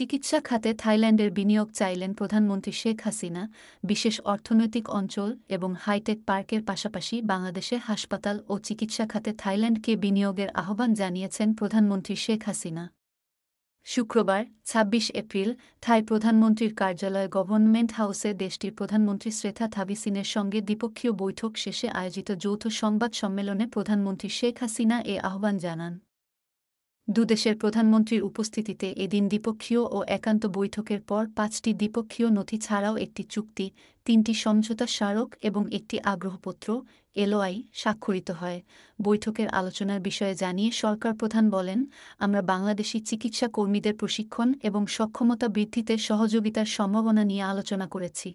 চিকিৎসা খাতে থাইল্যান্ডের বিনিয়োগ চাইলেন প্রধানমন্ত্রী শেখ হাসিনা বিশেষ অর্থনৈতিক অঞ্চল এবং হাইটেক পার্কের পাশাপাশি বাংলাদেশে হাসপাতাল ও চিকিৎসা খাতে থাইল্যান্ডকে বিনিয়োগের আহ্বান জানিয়েছেন প্রধানমন্ত্রী শেখ হাসিনা শুক্রবার ২৬ এপ্রিল থাই প্রধানমন্ত্রীর কার্যালয় গভর্নমেন্ট হাউসে দেশটির প্রধানমন্ত্রী শ্রেথা থাবিসিনের সঙ্গে দ্বিপক্ষীয় বৈঠক শেষে আয়োজিত যৌথ সংবাদ সম্মেলনে প্রধানমন্ত্রী শেখ হাসিনা এ আহ্বান জানান দুদেশের প্রধানমন্ত্রীর উপস্থিতিতে এদিন দ্বিপক্ষীয় ও একান্ত বৈঠকের পর পাঁচটি দ্বিপক্ষীয় নথি ছাড়াও একটি চুক্তি তিনটি সমঝোতা স্মারক এবং একটি আগ্রহপত্র এলওআই স্বাক্ষরিত হয় বৈঠকের আলোচনার বিষয়ে জানিয়ে সরকার প্রধান বলেন আমরা বাংলাদেশি চিকিৎসা কর্মীদের প্রশিক্ষণ এবং সক্ষমতা বৃদ্ধিতে সহযোগিতার সম্ভাবনা নিয়ে আলোচনা করেছি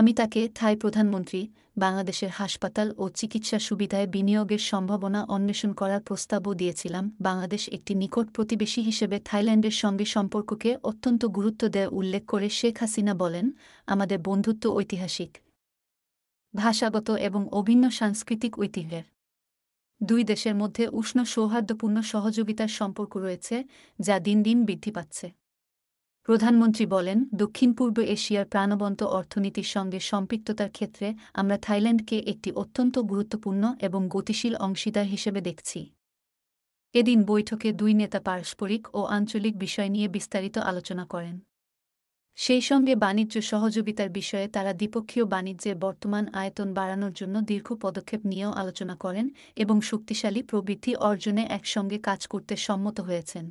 আমি তাকে থাই প্রধানমন্ত্রী বাংলাদেশের হাসপাতাল ও চিকিৎসা সুবিধায় বিনিয়োগের সম্ভাবনা অন্বেষণ করার প্রস্তাবও দিয়েছিলাম বাংলাদেশ একটি নিকট প্রতিবেশী হিসেবে থাইল্যান্ডের সঙ্গে সম্পর্ককে অত্যন্ত গুরুত্ব দেয় উল্লেখ করে শেখ হাসিনা বলেন আমাদের বন্ধুত্ব ঐতিহাসিক ভাষাগত এবং অভিন্ন সাংস্কৃতিক ঐতিহ্যের দুই দেশের মধ্যে উষ্ণ সৌহার্দ্যপূর্ণ সহযোগিতার সম্পর্ক রয়েছে যা দিন দিন বৃদ্ধি পাচ্ছে প্রধানমন্ত্রী বলেন দক্ষিণ পূর্ব এশিয়ার প্রাণবন্ত অর্থনীতির সঙ্গে সম্পৃক্ততার ক্ষেত্রে আমরা থাইল্যান্ডকে একটি অত্যন্ত গুরুত্বপূর্ণ এবং গতিশীল অংশীদার হিসেবে দেখছি এদিন বৈঠকে দুই নেতা পারস্পরিক ও আঞ্চলিক বিষয় নিয়ে বিস্তারিত আলোচনা করেন সেই সঙ্গে বাণিজ্য সহযোগিতার বিষয়ে তারা দ্বিপক্ষীয় বাণিজ্যের বর্তমান আয়তন বাড়ানোর জন্য দীর্ঘ পদক্ষেপ নিয়েও আলোচনা করেন এবং শক্তিশালী প্রবৃদ্ধি অর্জনে একসঙ্গে কাজ করতে সম্মত হয়েছেন